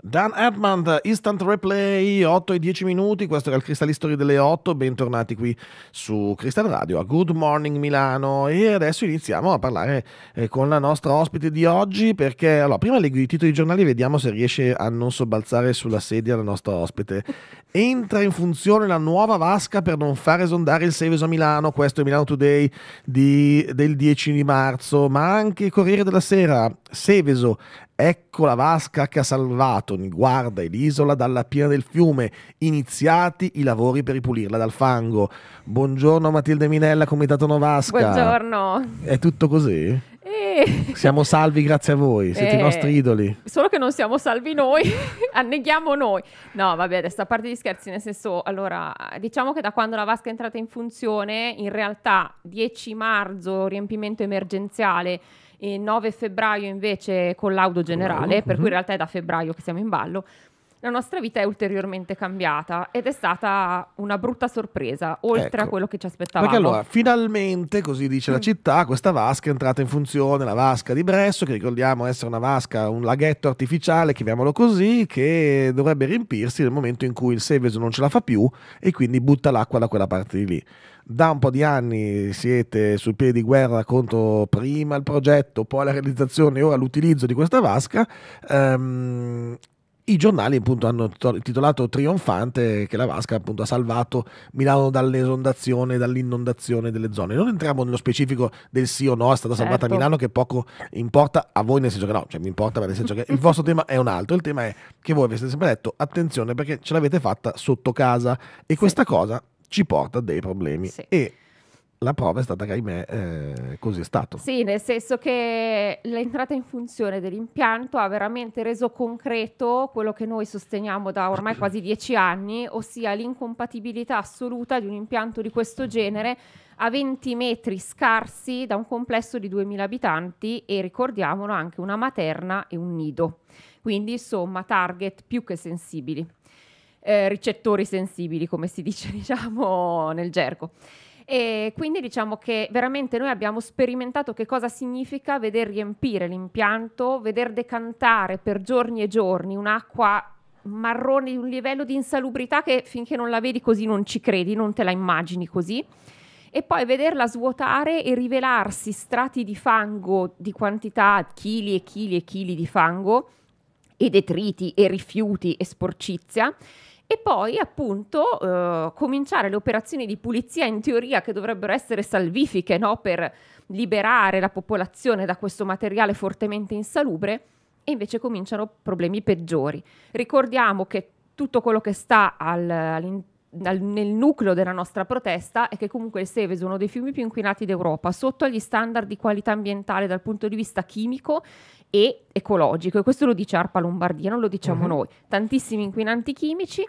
Dan Edmund, Instant Replay, 8 e 10 minuti, questo era il Crystal History delle 8, bentornati qui su Crystal Radio a Good Morning Milano e adesso iniziamo a parlare eh, con la nostra ospite di oggi perché allora, prima leggo i titoli dei giornali e vediamo se riesce a non sobbalzare sulla sedia la nostra ospite. Entra in funzione la nuova vasca per non far esondare il Seveso a Milano, questo è Milano Today di, del 10 di marzo, ma anche Corriere della Sera, Seveso Ecco la vasca che ha salvato Niguarda e l'isola dalla piena del fiume. Iniziati i lavori per ripulirla dal fango. Buongiorno Matilde Minella, Comitato Novasca. Buongiorno. È tutto così? Eh. Siamo salvi grazie a voi, siete eh. i nostri idoli. Solo che non siamo salvi noi, anneghiamo noi. No, vabbè, adesso a parte gli scherzi, nel senso, allora, diciamo che da quando la vasca è entrata in funzione, in realtà 10 marzo, riempimento emergenziale, e 9 febbraio invece collaudo generale, per cui in mhm. realtà è da febbraio che siamo in ballo la nostra vita è ulteriormente cambiata ed è stata una brutta sorpresa, oltre ecco, a quello che ci aspettavamo. Perché allora, finalmente, così dice la mm. città, questa vasca è entrata in funzione, la vasca di Bresso, che ricordiamo essere una vasca, un laghetto artificiale, chiamiamolo così, che dovrebbe riempirsi nel momento in cui il Seveso non ce la fa più e quindi butta l'acqua da quella parte di lì da un po' di anni siete sul piede di guerra contro prima il progetto, poi la realizzazione e ora l'utilizzo di questa vasca. Ehm, i giornali appunto, hanno titolato trionfante che la vasca appunto, ha salvato Milano dall'esondazione, dall'inondazione delle zone. Non entriamo nello specifico del sì o no, è stata salvata certo. Milano che poco importa a voi nel senso che no, cioè mi importa nel senso che il vostro tema è un altro, il tema è che voi avete sempre detto attenzione perché ce l'avete fatta sotto casa e sì. questa cosa ci porta a dei problemi. Sì. E la prova è stata che ahimè eh, così è stato. Sì, nel senso che l'entrata in funzione dell'impianto ha veramente reso concreto quello che noi sosteniamo da ormai quasi dieci anni, ossia l'incompatibilità assoluta di un impianto di questo genere a 20 metri scarsi da un complesso di 2000 abitanti e ricordiamolo anche una materna e un nido. Quindi insomma target più che sensibili eh, ricettori sensibili, come si dice diciamo nel gergo. E quindi diciamo che veramente noi abbiamo sperimentato che cosa significa veder riempire l'impianto, veder decantare per giorni e giorni un'acqua marrone di un livello di insalubrità che finché non la vedi così non ci credi, non te la immagini così. E poi vederla svuotare e rivelarsi strati di fango di quantità, chili e chili e chili di fango e detriti e rifiuti e sporcizia e poi appunto eh, cominciare le operazioni di pulizia in teoria che dovrebbero essere salvifiche no? per liberare la popolazione da questo materiale fortemente insalubre e invece cominciano problemi peggiori. Ricordiamo che tutto quello che sta al, all'interno dal, nel nucleo della nostra protesta è che comunque il Seveso è uno dei fiumi più inquinati d'Europa, sotto agli standard di qualità ambientale dal punto di vista chimico e ecologico. E questo lo dice Arpa Lombardia, non lo diciamo uh-huh. noi. Tantissimi inquinanti chimici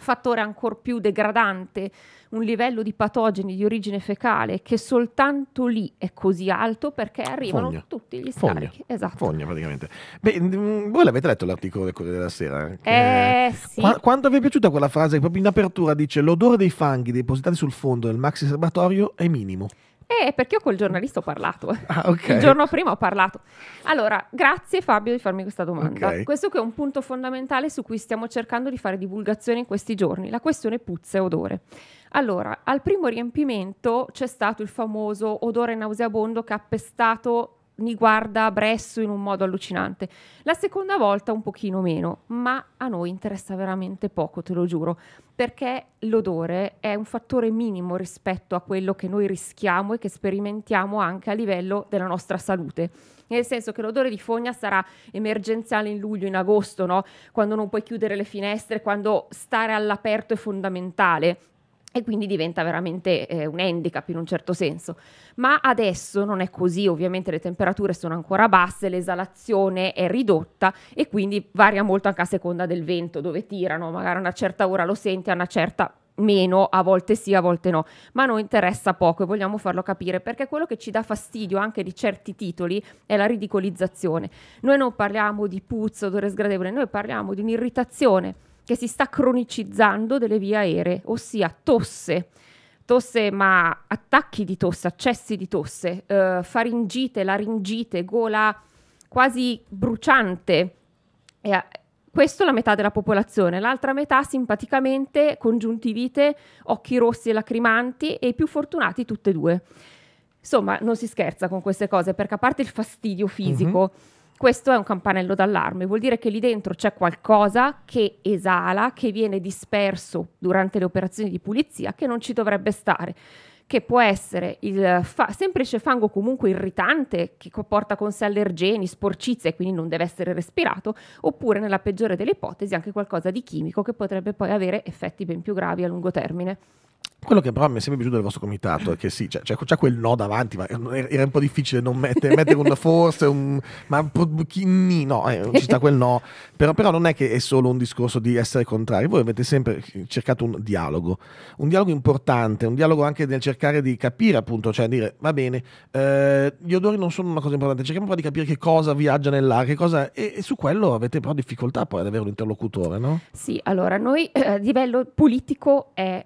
fattore ancora più degradante, un livello di patogeni di origine fecale che soltanto lì è così alto perché arrivano Fogna. tutti gli scarichi. Fogna. Esatto. Fogna praticamente. Beh, mm, voi l'avete letto l'articolo del Corriere della sera? Eh, eh sì. Qu- quanto vi è piaciuta quella frase proprio in apertura dice l'odore dei fanghi depositati sul fondo del maxi serbatoio è minimo. Eh, perché io col giornalista ho parlato. Ah, okay. Il giorno prima ho parlato. Allora, grazie Fabio di farmi questa domanda. Okay. Questo che è un punto fondamentale su cui stiamo cercando di fare divulgazione in questi giorni, la questione puzza e odore. Allora, al primo riempimento c'è stato il famoso odore nauseabondo che ha appestato mi guarda Bresso in un modo allucinante. La seconda volta un pochino meno, ma a noi interessa veramente poco, te lo giuro, perché l'odore è un fattore minimo rispetto a quello che noi rischiamo e che sperimentiamo anche a livello della nostra salute. Nel senso che l'odore di fogna sarà emergenziale in luglio, in agosto, no? quando non puoi chiudere le finestre, quando stare all'aperto è fondamentale e quindi diventa veramente eh, un handicap in un certo senso. Ma adesso non è così, ovviamente le temperature sono ancora basse, l'esalazione è ridotta e quindi varia molto anche a seconda del vento dove tirano, magari a una certa ora lo senti, a una certa meno, a volte sì, a volte no, ma a noi interessa poco e vogliamo farlo capire perché quello che ci dà fastidio anche di certi titoli è la ridicolizzazione. Noi non parliamo di puzzo, odore sgradevole, noi parliamo di un'irritazione che si sta cronicizzando delle vie aeree, ossia tosse, tosse ma attacchi di tosse, accessi di tosse, eh, faringite, laringite, gola quasi bruciante. Eh, questo la metà della popolazione, l'altra metà simpaticamente congiuntivite, occhi rossi e lacrimanti e i più fortunati tutte e due. Insomma, non si scherza con queste cose perché a parte il fastidio fisico, mm-hmm questo è un campanello d'allarme, vuol dire che lì dentro c'è qualcosa che esala, che viene disperso durante le operazioni di pulizia, che non ci dovrebbe stare, che può essere il fa- semplice fango comunque irritante che porta con sé allergeni, sporcizie e quindi non deve essere respirato, oppure nella peggiore delle ipotesi anche qualcosa di chimico che potrebbe poi avere effetti ben più gravi a lungo termine. Quello che però mi è sempre piaciuto del vostro comitato è che sì, c'è, c'è quel no davanti, ma era un po' difficile non mettere, mettere un forse, un, ma chi, no, eh, ci sta quel no, però, però, non è che è solo un discorso di essere contrari, voi avete sempre cercato un dialogo, un dialogo importante, un dialogo anche nel cercare di capire appunto, cioè dire va bene, eh, gli odori non sono una cosa importante, cerchiamo però di capire che cosa viaggia nell'aria, che cosa, e, e, su quello avete però difficoltà poi ad avere un interlocutore, no? Sì, allora noi eh, a livello politico è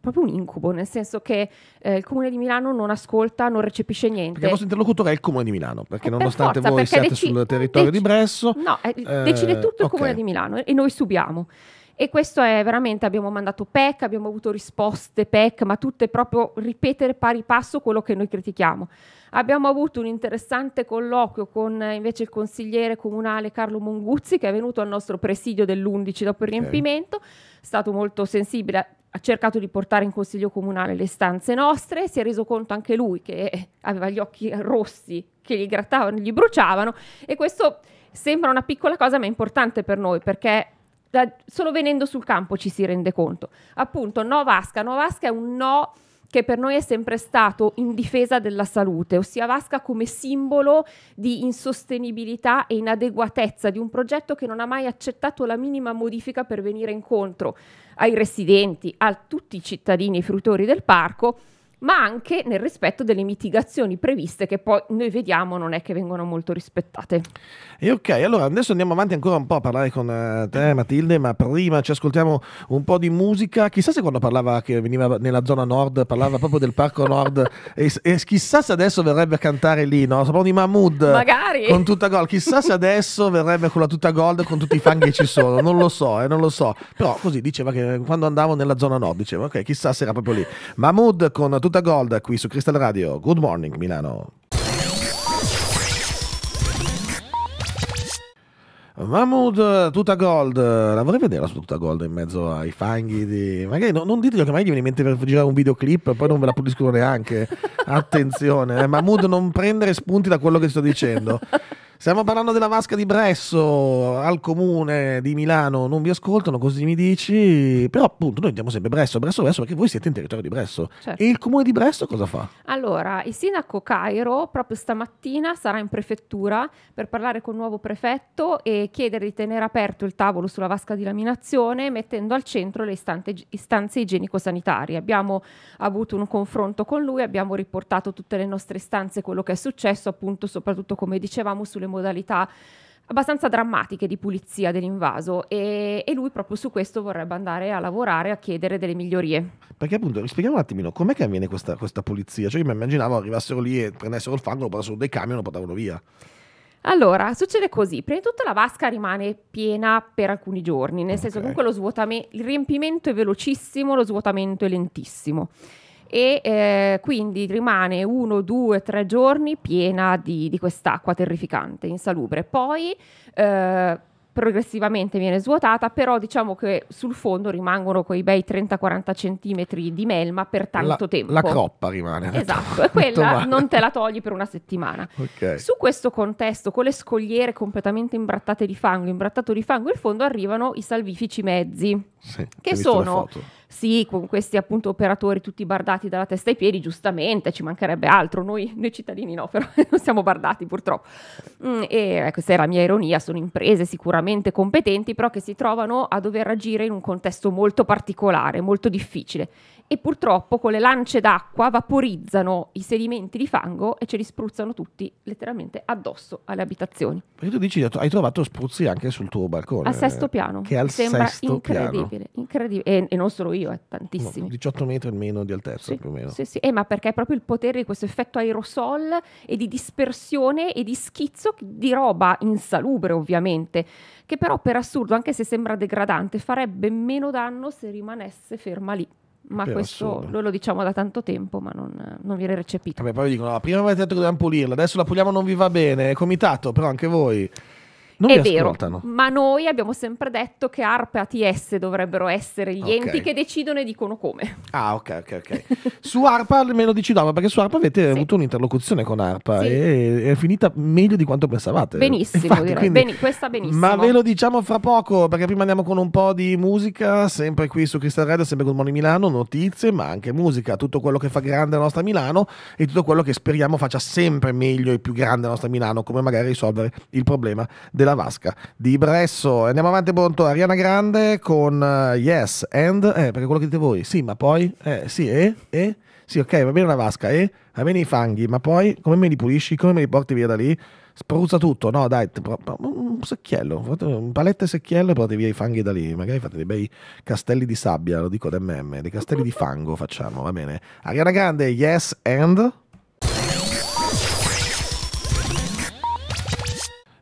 proprio un incubo, nel senso che eh, il comune di Milano non ascolta, non recepisce niente. Perché il vostro interlocutore è il comune di Milano, perché eh, nonostante per forza, voi perché siate deci- sul territorio deci- di Bresso. No, eh, eh, decide tutto il comune di Milano e noi subiamo. E questo è veramente, abbiamo mandato PEC, abbiamo avuto risposte PEC, ma tutte proprio ripetere pari passo quello che noi critichiamo. Abbiamo avuto un interessante colloquio con eh, invece il consigliere comunale Carlo Monguzzi che è venuto al nostro presidio dell'11 dopo il riempimento. Okay stato molto sensibile, ha cercato di portare in consiglio comunale le stanze nostre, si è reso conto anche lui che aveva gli occhi rossi che gli grattavano, gli bruciavano e questo sembra una piccola cosa ma è importante per noi perché da, solo venendo sul campo ci si rende conto. Appunto, no Vasca, no Vasca è un no che per noi è sempre stato in difesa della salute, ossia Vasca come simbolo di insostenibilità e inadeguatezza di un progetto che non ha mai accettato la minima modifica per venire incontro ai residenti, a tutti i cittadini fruttori del parco ma anche nel rispetto delle mitigazioni previste che poi noi vediamo non è che vengono molto rispettate. E ok, allora adesso andiamo avanti ancora un po' a parlare con eh, te Matilde, ma prima ci ascoltiamo un po' di musica. Chissà se quando parlava che veniva nella zona nord, parlava proprio del Parco Nord e, e, chissà se adesso verrebbe a cantare lì, no? Sappiamo di Mahmood. Magari. Con tutta gol. Chissà se adesso verrebbe con la tutta gold con tutti i fanghi che ci sono. Non lo so, eh, non lo so. Però così diceva che quando andavo nella zona nord diceva ok, chissà se era proprio lì. Mahmood con tutta tutta gold qui su Crystal Radio. Good morning Milano. Mahmood tutta gold, la vorrei vedere su tutta gold in mezzo ai fanghi di... Magari no, non ditelo che mai gli viene in mente per girare un videoclip, poi non ve la puliscono neanche. Attenzione, eh. Mahmood non prendere spunti da quello che sto dicendo. Stiamo parlando della vasca di Bresso al comune di Milano, non vi ascoltano, così mi dici, però appunto noi diamo sempre Bresso, Bresso, Bresso perché voi siete in territorio di Bresso. Certo. E il comune di Bresso cosa fa? Allora, il sindaco Cairo proprio stamattina sarà in prefettura per parlare con il nuovo prefetto e chiedere di tenere aperto il tavolo sulla vasca di laminazione mettendo al centro le istante, istanze igienico-sanitarie. Abbiamo avuto un confronto con lui, abbiamo riportato tutte le nostre istanze, quello che è successo appunto soprattutto come dicevamo sulle modalità abbastanza drammatiche di pulizia dell'invaso e, e, lui proprio su questo vorrebbe andare a lavorare, a chiedere delle migliorie. Perché appunto, spieghiamo un attimino, com'è che avviene questa, questa pulizia? Cioè io mi immaginavo arrivassero lì e prendessero il fango, lo portassero dei camion e lo portavano via. Allora, succede così, prima di tutto la vasca rimane piena per alcuni giorni, nel okay. senso comunque lo svuotamento, il riempimento è velocissimo, lo svuotamento è lentissimo e eh, quindi rimane uno, due, tre giorni piena di, di quest'acqua terrificante, insalubre. Poi eh, progressivamente viene svuotata, però diciamo che sul fondo rimangono quei bei 30-40 centimetri di melma per tanto la, tempo. La croppa rimane. Eh. Esatto, e quella non te la togli per una settimana. Okay. Su questo contesto, con le scogliere completamente imbrattate di fango, imbrattato di fango il fondo, arrivano i salvifici mezzi sì, che sono sì, con questi appunto operatori tutti bardati dalla testa ai piedi, giustamente, ci mancherebbe altro, noi, noi cittadini no, però non siamo bardati purtroppo. Mm, e eh, questa è la mia ironia, sono imprese sicuramente competenti, però che si trovano a dover agire in un contesto molto particolare, molto difficile e purtroppo con le lance d'acqua vaporizzano i sedimenti di fango e ce li spruzzano tutti letteralmente addosso alle abitazioni. Perché tu dici hai trovato spruzzi anche sul tuo balcone? Al sesto piano. Che al Sembra sesto incredibile, piano. incredibile. E, e, non solo io, è tantissimo. 18 metri almeno di altezza sì, più o meno. Sì, sì, eh, ma perché è proprio il potere di questo effetto aerosol e di dispersione e di schizzo di roba insalubre ovviamente, che però per assurdo, anche se sembra degradante, farebbe meno danno se rimanesse ferma lì ma per questo assurdo. noi lo diciamo da tanto tempo, ma non, non viene recepito. Vabbè, poi dicono: no, prima avete detto che dobbiamo pulirla, adesso la puliamo, non vi va bene. Comitato, però anche voi non è vero, ascoltano. ma noi abbiamo sempre detto che ARP e ATS dovrebbero essere gli okay. enti che decidono e dicono come. Ah, ok, ok, ok. su ARPA almeno dici no, perché su ARPA avete sì. avuto un'interlocuzione con ARPA sì. e è finita meglio di quanto pensavate. Benissimo, Infatti, direi. Quindi, Beni, questa benissimo. Ma ve lo diciamo fra poco, perché prima andiamo con un po' di musica, sempre qui su Crystal Radio, sempre con Moni Milano, notizie, ma anche musica, tutto quello che fa grande la nostra Milano e tutto quello che speriamo faccia sempre meglio e più grande la nostra Milano, come magari risolvere il problema della la vasca di Bresso. Andiamo avanti pronto, Ariana Grande con uh, Yes and, eh, perché quello che dite voi, sì, ma poi, eh, sì, e, eh, eh, sì, ok, va bene la vasca, e, eh, va bene i fanghi, ma poi come me li pulisci, come me li porti via da lì? spruzza tutto, no dai, un secchiello, un palette secchiello e portate via i fanghi da lì, magari fate dei bei castelli di sabbia, lo dico da MM, dei castelli di fango facciamo, va bene. Ariana Grande, yes and...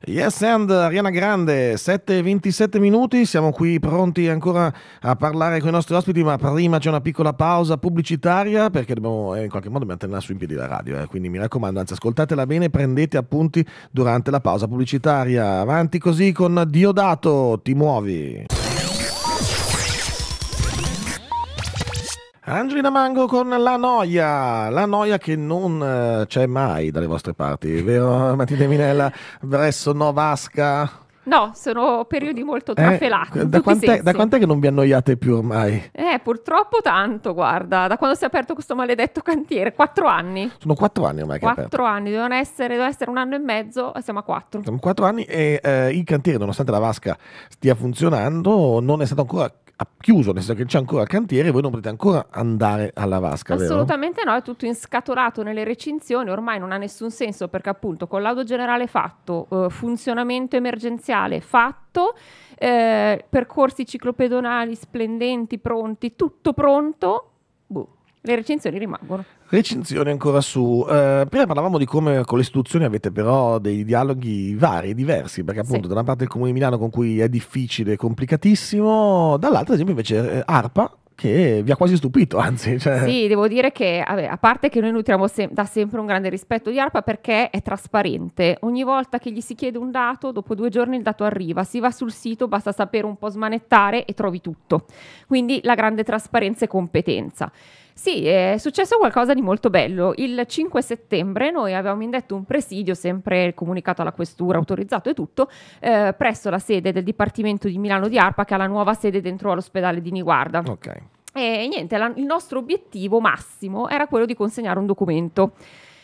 Yes and Ariana Grande, 7:27 minuti, siamo qui pronti ancora a parlare con i nostri ospiti, ma prima c'è una piccola pausa pubblicitaria perché dobbiamo, eh, in qualche modo dobbiamo su in piedi la radio, eh, quindi mi raccomando, anzi ascoltatela bene, prendete appunti durante la pausa pubblicitaria. Avanti così con Diodato, ti muovi. Angelina Mango con la noia, la noia che non eh, c'è mai dalle vostre parti, vero Matilde Minella? Bresso, no, Vasca? No, sono periodi molto eh, trafelati. Eh, da, quant'è, da, quant'è, che non vi annoiate più ormai? Eh, purtroppo tanto, guarda. Da quando si è aperto questo maledetto cantiere, quattro anni. Sono quattro anni ormai quattro che Quattro anni, dovevano essere, doveva essere un anno e mezzo, eh, siamo a quattro. Siamo quattro anni e eh, il cantiere, nonostante la vasca stia funzionando, non è stato ancora chiuso, nel senso che c'è ancora il cantiere, voi non potete ancora andare alla vasca. Assolutamente vero? no, è tutto inscatolato nelle recinzioni, ormai non ha nessun senso perché appunto collaudo generale fatto, eh, funzionamento emergenziale fatto, eh, percorsi ciclopedonali splendenti, pronti, tutto pronto. Boh le recensioni rimangono. Recensioni ancora su. Eh, prima parlavamo di come con le istituzioni avete però dei dialoghi vari, diversi, perché appunto sì. da una parte il Comune di Milano con cui è difficile, e complicatissimo, dall'altra ad esempio invece eh, ARPA che vi ha quasi stupito, anzi. Cioè... Sì, devo dire che, vabbè, a parte che noi nutriamo se- da sempre un grande rispetto di ARPA perché è trasparente. Ogni volta che gli si chiede un dato, dopo due giorni il dato arriva. Si va sul sito, basta sapere un po' smanettare e trovi tutto. Quindi la grande trasparenza e competenza. Sì, è successo qualcosa di molto bello. Il 5 settembre noi avevamo indetto un presidio, sempre comunicato alla questura, autorizzato e tutto, eh, presso la sede del Dipartimento di Milano di ARPA, che ha la nuova sede dentro all'ospedale di Niguarda. Ok. E niente, la, il nostro obiettivo massimo era quello di consegnare un documento.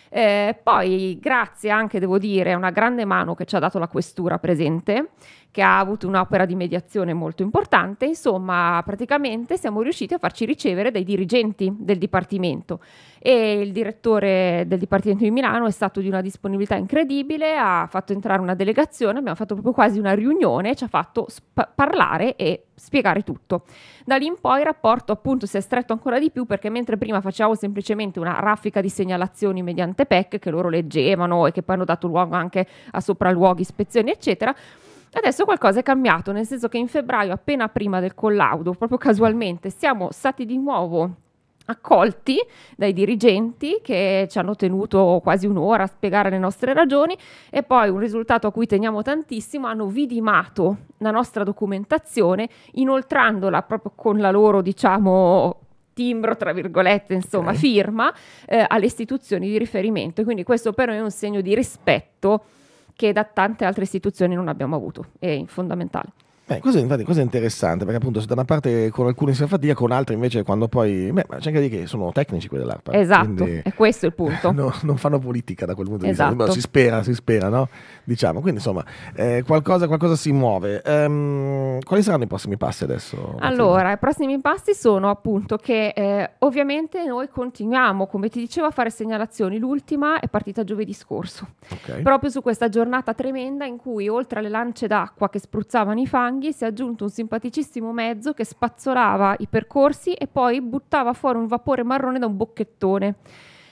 Eh, poi, grazie anche, devo dire, a una grande mano che ci ha dato la questura presente, che ha avuto un'opera di mediazione molto importante, insomma praticamente siamo riusciti a farci ricevere dai dirigenti del Dipartimento e il direttore del Dipartimento di Milano è stato di una disponibilità incredibile, ha fatto entrare una delegazione, abbiamo fatto proprio quasi una riunione, ci ha fatto sp- parlare e spiegare tutto. Da lì in poi il rapporto appunto si è stretto ancora di più perché mentre prima facevamo semplicemente una raffica di segnalazioni mediante PEC che loro leggevano e che poi hanno dato luogo anche a sopralluoghi, ispezioni eccetera, Adesso qualcosa è cambiato, nel senso che in febbraio, appena prima del collaudo, proprio casualmente, siamo stati di nuovo accolti dai dirigenti che ci hanno tenuto quasi un'ora a spiegare le nostre ragioni e poi un risultato a cui teniamo tantissimo hanno vidimato la nostra documentazione inoltrandola proprio con la loro diciamo timbro, tra virgolette, insomma, okay. firma eh, alle istituzioni di riferimento. Quindi questo per noi è un segno di rispetto che da tante altre istituzioni non abbiamo avuto, è fondamentale. Beh, questo, infatti, questo è interessante perché appunto se da una parte con alcuni si fa fatica, con altri invece quando poi... Beh, ma c'è anche di che sono tecnici quelli dell'ARPA. Eh, esatto, è questo il punto. No, non fanno politica da quel punto di vista, esatto. si spera, si spera, no? Diciamo, quindi insomma eh, qualcosa, qualcosa, si muove. Um, quali saranno i prossimi passi adesso? Allora, i prossimi passi sono appunto che eh, ovviamente noi continuiamo, come ti dicevo, a fare segnalazioni. L'ultima è partita giovedì scorso, okay. proprio su questa giornata tremenda in cui oltre alle lance d'acqua che spruzzavano i fanghi, Langhi si è aggiunto un simpaticissimo mezzo che spazzolava i percorsi e poi buttava fuori un vapore marrone da un bocchettone.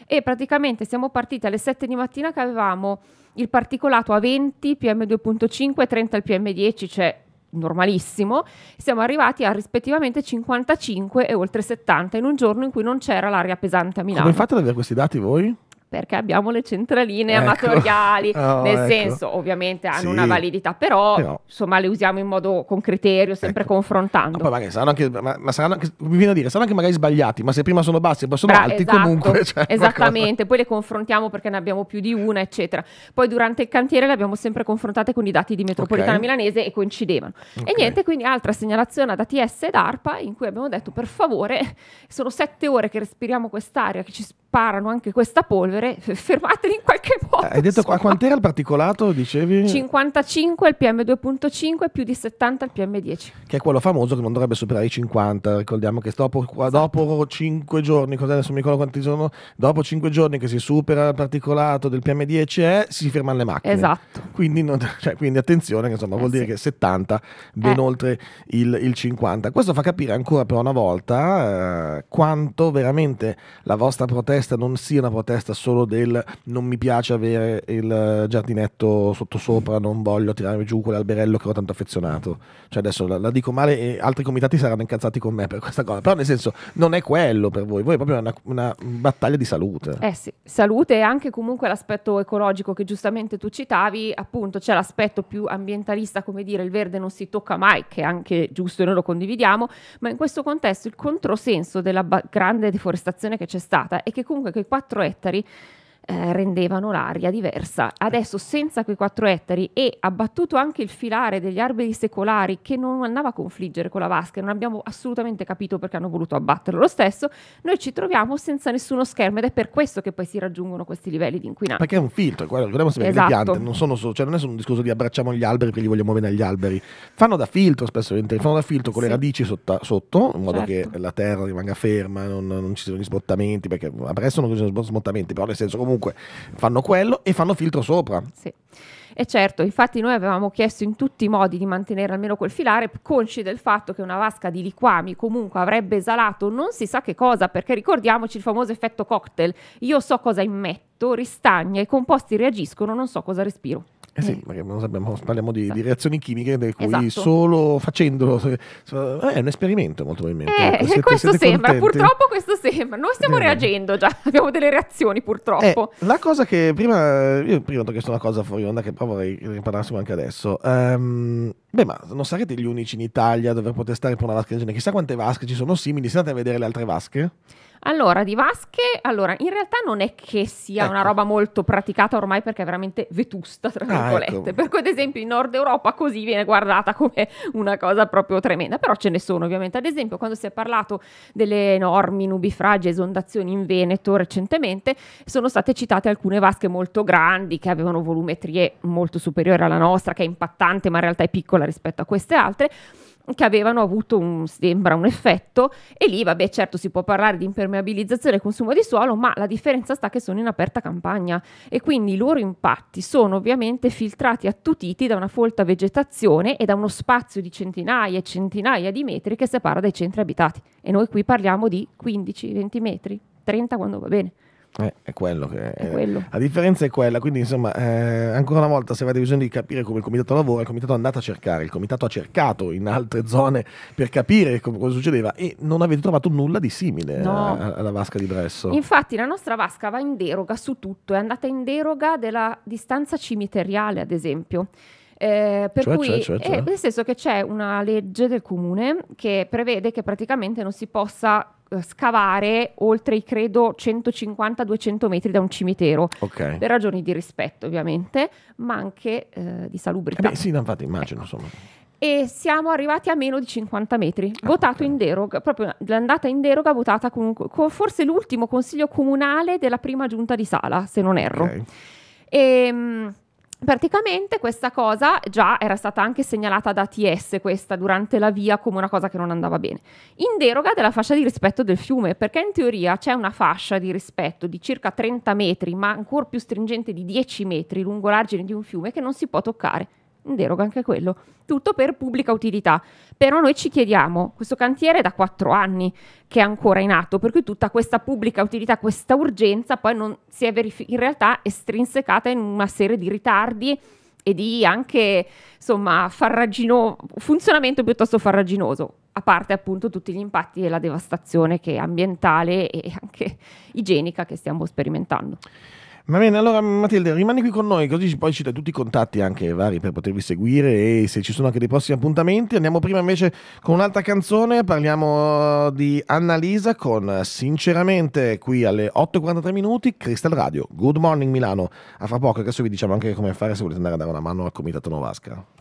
E praticamente siamo partiti alle 7 di mattina che avevamo il particolato a 20, PM2.5 e 30 il PM10, cioè normalissimo, siamo arrivati a rispettivamente 55 e oltre 70 in un giorno in cui non c'era l'aria pesante a Milano. Come fate ad avere questi dati voi? perché abbiamo le centraline ecco. amatoriali, oh, nel ecco. senso ovviamente hanno sì. una validità, però, però, insomma le usiamo in modo con criterio, sempre ecco. confrontando. Ma ah, poi magari saranno anche, ma, ma saranno anche, mi viene a dire, saranno anche magari sbagliati, ma se prima sono bassi e poi sono Bra, alti esatto. comunque. Cioè, Esattamente, poi le confrontiamo perché ne abbiamo più di una, eccetera. Poi durante il cantiere le abbiamo sempre confrontate con i dati di metropolitana okay. milanese e coincidevano. Okay. E niente, quindi altra segnalazione ad ATS ed ARPA in cui abbiamo detto per favore, sono sette ore che respiriamo quest'aria, che ci sparano anche questa polvere, fermateli in qualche eh, modo. Hai detto qua, quant'era il particolato, dicevi? 55 il PM2.5 più di 70 il PM10. Che è quello famoso che non dovrebbe superare i 50, ricordiamo che dopo, esatto. dopo 5 giorni, cosa adesso mi ricordo quanti giorni, dopo 5 giorni che si supera il particolato del PM10E si fermano le macchine. Esatto. Quindi, non, cioè, quindi attenzione, insomma eh, vuol sì. dire che 70 ben eh. oltre il, il, 50. Questo fa capire ancora per una volta eh, quanto veramente la vostra protesta protesta non sia una protesta solo del non mi piace avere il giardinetto sottosopra, non voglio tirarmi giù quell'alberello che ho tanto affezionato. Cioè adesso la, la, dico male e altri comitati saranno incazzati con me per questa cosa, però nel senso non è quello per voi, voi è proprio una, una battaglia di salute. Eh sì, salute e anche comunque l'aspetto ecologico che giustamente tu citavi, appunto c'è l'aspetto più ambientalista, come dire il verde non si tocca mai, che è anche giusto e noi lo condividiamo, ma in questo contesto il controsenso della ba- grande deforestazione che c'è stata è che comunque quei 4 ettari eh, rendevano l'aria diversa. Adesso senza quei 4 ettari e abbattuto anche il filare degli alberi secolari che non andava a confliggere con la vasca, non abbiamo assolutamente capito perché hanno voluto abbatterlo lo stesso, noi ci troviamo senza nessuno schermo ed è per questo che poi si raggiungono questi livelli di inquinamento. Perché è un filtro, guarda, guardiamoci bene, esatto. le piante non, sono so, cioè non è solo un discorso di abbracciamo gli alberi perché li vogliamo bene agli alberi, fanno da filtro spesso, fanno da filtro con sì. le radici sotto, sotto in modo certo. che la terra rimanga ferma, non, non ci siano gli sbottamenti, perché adesso non ci sono smottamenti, però nel senso comunque comunque fanno quello e fanno filtro sopra. Sì. E certo, infatti noi avevamo chiesto in tutti i modi di mantenere almeno quel filare, consci del fatto che una vasca di liquami comunque avrebbe esalato non si sa che cosa, perché ricordiamoci il famoso effetto cocktail. Io so cosa immetto, ristagna, i composti reagiscono, non so cosa respiro. Eh sì, perché non sappiamo, parliamo di, di, reazioni chimiche per cui esatto. solo facendolo eh, è un esperimento molto probabilmente. Eh, ecco, siete, questo siete sembra, contenti? purtroppo questo sembra. Noi stiamo eh. reagendo già, abbiamo delle reazioni purtroppo. Eh, la cosa che prima, io prima ti ho chiesto una cosa fuori onda che però vorrei riparlassimo anche adesso. Um, beh, ma non sarete gli unici in Italia a dover stare per una vasca del genere. Chissà quante vasche ci sono simili, se andate a vedere le altre vasche. Allora, di vasche, allora, in realtà non è che sia ecco. una roba molto praticata ormai perché è veramente vetusta, tra virgolette. Ah, ecco. Per cui, ad esempio, in Nord Europa così viene guardata come una cosa proprio tremenda, però ce ne sono ovviamente. Ad esempio, quando si è parlato delle enormi nubifragi esondazioni in Veneto recentemente, sono state citate alcune vasche molto grandi che avevano volumetrie molto superiori alla nostra, che è impattante, ma in realtà è piccola rispetto a queste altre che avevano avuto un, sembra un effetto e lì vabbè certo si può parlare di impermeabilizzazione e consumo di suolo ma la differenza sta che sono in aperta campagna e quindi i loro impatti sono ovviamente filtrati attutiti da una folta vegetazione e da uno spazio di centinaia e centinaia di metri che separa dai centri abitati e noi qui parliamo di 15-20 metri 30 quando va bene eh, è quello che è. è quello. La differenza è quella, quindi insomma, eh, ancora una volta se avete bisogno di capire come il comitato lavora, il comitato è andato a cercare, il comitato ha cercato in altre zone per capire come, cosa succedeva e non avete trovato nulla di simile no. a, alla vasca di Bresso. Infatti la nostra vasca va in deroga su tutto, è andata in deroga della distanza cimiteriale, ad esempio. Eh, per cioè, cui cioè, cioè, cioè. Eh, nel senso che c'è una legge del comune che prevede che praticamente non si possa eh, scavare oltre credo 150-200 metri da un cimitero okay. per ragioni di rispetto ovviamente ma anche eh, di salubrità eh beh, sì infatti immagino ecco. insomma e siamo arrivati a meno di 50 metri. Ah, votato okay. in deroga, proprio l'andata in deroga votata con, con, forse l'ultimo consiglio comunale della prima giunta di sala, se non erro. Okay. E, ehm, praticamente questa cosa già era stata anche segnalata da ATS questa durante la via come una cosa che non andava bene in deroga della fascia di rispetto del fiume perché in teoria c'è una fascia di rispetto di circa 30 metri ma ancora più stringente di 10 metri lungo l'argine di un fiume che non si può toccare in deroga anche quello, tutto per pubblica utilità. Però noi ci chiediamo, questo cantiere è da quattro anni che è ancora in atto, per cui tutta questa pubblica utilità, questa urgenza poi non si è verifi- in realtà estrinsecata in una serie di ritardi e di anche insomma farragino- funzionamento piuttosto farraginoso, a parte appunto tutti gli impatti e la devastazione che ambientale e anche igienica che stiamo sperimentando. Va bene, allora Matilde, rimani qui con noi, così poi ci dai tutti i contatti anche vari per potervi seguire e se ci sono anche dei prossimi appuntamenti. Andiamo prima invece con un'altra canzone, parliamo uh, di Annalisa con Sinceramente qui alle 8.43 minuti, Crystal Radio, Good Morning Milano. A fra poco, adesso vi diciamo anche come fare se volete andare a dare una mano al Comitato Novasca.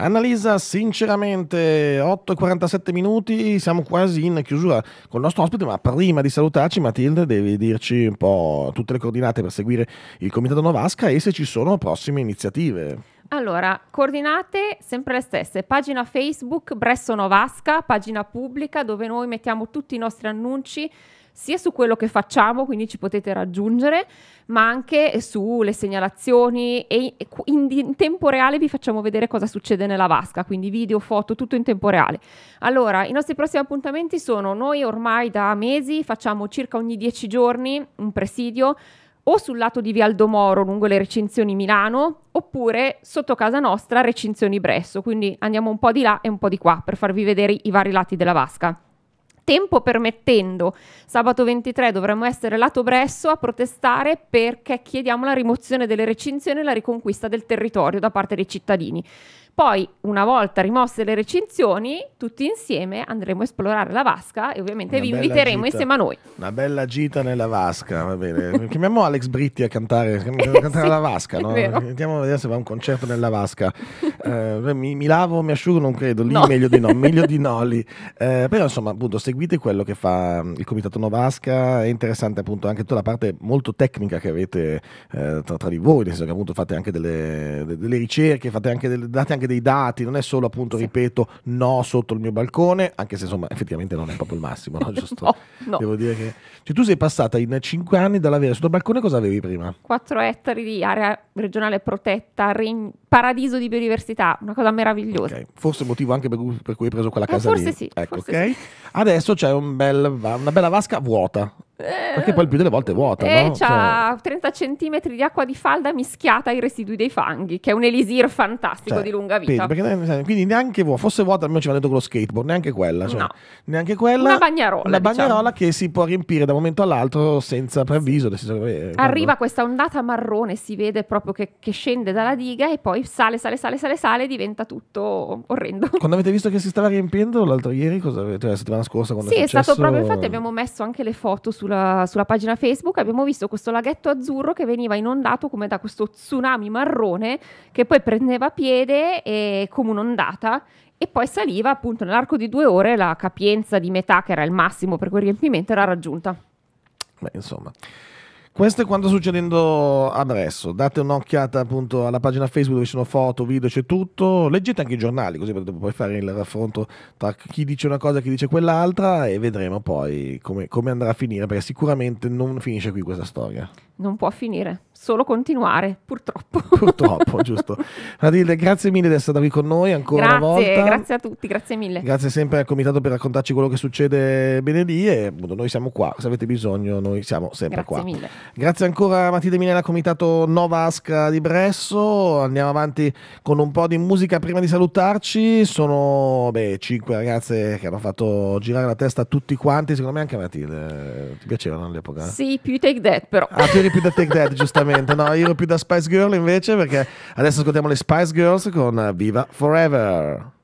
Annalisa, sinceramente, 8,47 minuti, siamo quasi in chiusura con il nostro ospite, ma prima di salutarci Matilde devi dirci un po' tutte le coordinate per seguire il Comitato Novasca e se ci sono prossime iniziative. Allora, coordinate sempre le stesse, pagina Facebook Bresso Novasca, pagina pubblica dove noi mettiamo tutti i nostri annunci sia su quello che facciamo, quindi ci potete raggiungere, ma anche sulle segnalazioni e in, in, tempo reale vi facciamo vedere cosa succede nella vasca, quindi video, foto, tutto in tempo reale. Allora, i nostri prossimi appuntamenti sono noi ormai da mesi facciamo circa ogni 10 giorni un presidio o sul lato di Vialdomoro lungo le recinzioni Milano oppure sotto casa nostra recinzioni Bresso, quindi andiamo un po' di là e un po' di qua per farvi vedere i vari lati della vasca tempo permettendo, sabato 23 dovremmo essere lato Bresso a protestare perché chiediamo la rimozione delle recinzioni e la riconquista del territorio da parte dei cittadini. Poi, una volta rimosse le recinzioni, tutti insieme andremo a esplorare la vasca e ovviamente una vi inviteremo gita. insieme a noi. Una bella gita nella vasca, va bene. Chiamiamo Alex Britti a cantare, a cantare sì, la vasca, no? Andiamo a vedere se va un concerto nella vasca. eh, mi, mi, lavo, mi asciugo, non credo, lì no. meglio di no, meglio di no lì. Eh, però insomma, appunto, seguite quello che fa mm, il Comitato Novasca, è interessante appunto anche tutta la parte molto tecnica che avete eh, tra, tra, di voi, nel senso che appunto fate anche delle, delle ricerche, fate anche delle, date anche dei dati, non è solo appunto, sì. ripeto, no sotto il mio balcone, anche se insomma effettivamente non è proprio il massimo, no? Giusto? no, no. Devo dire che... Cioè, tu sei passata in 5 anni dall'avere sotto il balcone cosa avevi prima? 4 ettari di area regionale protetta, regn... paradiso di biodiversità, una cosa meravigliosa. Okay. Forse il motivo anche per cui, per cui, hai preso quella eh, casa eh, forse lì. Sì, ecco, forse okay? sì. Adesso c'è un bel, una bella vasca vuota eh, perché poi il più delle volte è vuota. E eh, no? c'ha cioè... 30 cm di acqua di falda mischiata ai residui dei fanghi, che è un elisir fantastico cioè, di lunga vita. Perché, quindi neanche vuota, fosse vuota almeno ci va detto con lo skateboard, neanche quella. Cioè, no. Neanche quella. Una bagnarola. Una diciamo. bagnarola che si può riempire da un momento all'altro senza preavviso. Sì. Eh, Arriva questa ondata marrone, si vede proprio che, che, scende dalla diga e poi sale, sale, sale, sale, sale e diventa tutto orrendo. Quando avete visto che si stava riempiendo l'altro ieri, cosa avete, cioè, la settimana scorsa? Quando sì, è, è stato proprio, infatti abbiamo messo anche le foto su sulla, sulla, pagina Facebook, abbiamo visto questo laghetto azzurro che veniva inondato come da questo tsunami marrone che poi prendeva piede e, come un'ondata e poi saliva appunto nell'arco di due ore la capienza di metà che era il massimo per quel riempimento era raggiunta. Beh, insomma. Questo è quanto succedendo adesso. Date un'occhiata appunto alla pagina Facebook dove ci sono foto, video, c'è tutto. Leggete anche i giornali, così potete poi fare il raffronto tra chi dice una cosa e chi dice quell'altra e vedremo poi come, come andrà a finire, perché sicuramente non finisce qui questa storia. Non può finire solo continuare, purtroppo. Purtroppo, giusto. Matilde, grazie mille di essere stata qui con noi ancora grazie, una volta. Grazie a tutti, grazie mille. Grazie sempre al comitato per raccontarci quello che succede venerdì e appunto, noi siamo qua, se avete bisogno noi siamo sempre grazie qua. Grazie mille. Grazie ancora a Matilde Minella, comitato Nova Asca di Bresso. Andiamo avanti con un po' di musica prima di salutarci. Sono beh, cinque ragazze che hanno fatto girare la testa a tutti quanti, secondo me anche a Matilde. Ti piacevano all'epoca? Sì, più Take That però. Ah, più Take That, giustamente assolutamente. No, io ero più da Spice Girl invece perché adesso ascoltiamo le Spice Girls con Viva Forever.